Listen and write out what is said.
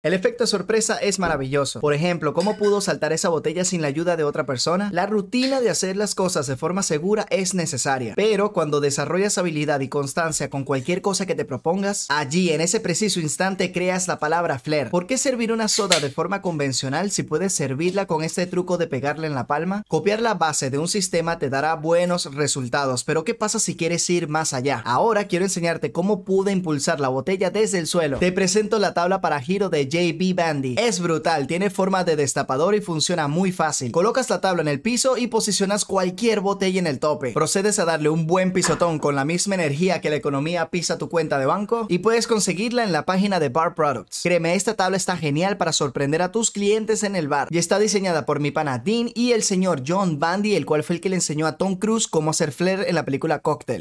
El efecto sorpresa es maravilloso. Por ejemplo, ¿cómo pudo saltar esa botella sin la ayuda de otra persona? La rutina de hacer las cosas de forma segura es necesaria, pero cuando desarrollas habilidad y constancia con cualquier cosa que te propongas, allí en ese preciso instante creas la palabra flair. ¿Por qué servir una soda de forma convencional si puedes servirla con este truco de pegarla en la palma? Copiar la base de un sistema te dará buenos resultados, pero ¿qué pasa si quieres ir más allá? Ahora quiero enseñarte cómo pude impulsar la botella desde el suelo. Te presento la tabla para giro de JB Bandy. Es brutal, tiene forma de destapador y funciona muy fácil. Colocas la tabla en el piso y posicionas cualquier botella en el tope. Procedes a darle un buen pisotón con la misma energía que la economía pisa tu cuenta de banco y puedes conseguirla en la página de Bar Products. Créeme, esta tabla está genial para sorprender a tus clientes en el bar y está diseñada por mi pana Dean y el señor John Bandy, el cual fue el que le enseñó a Tom Cruise cómo hacer flair en la película Cocktail.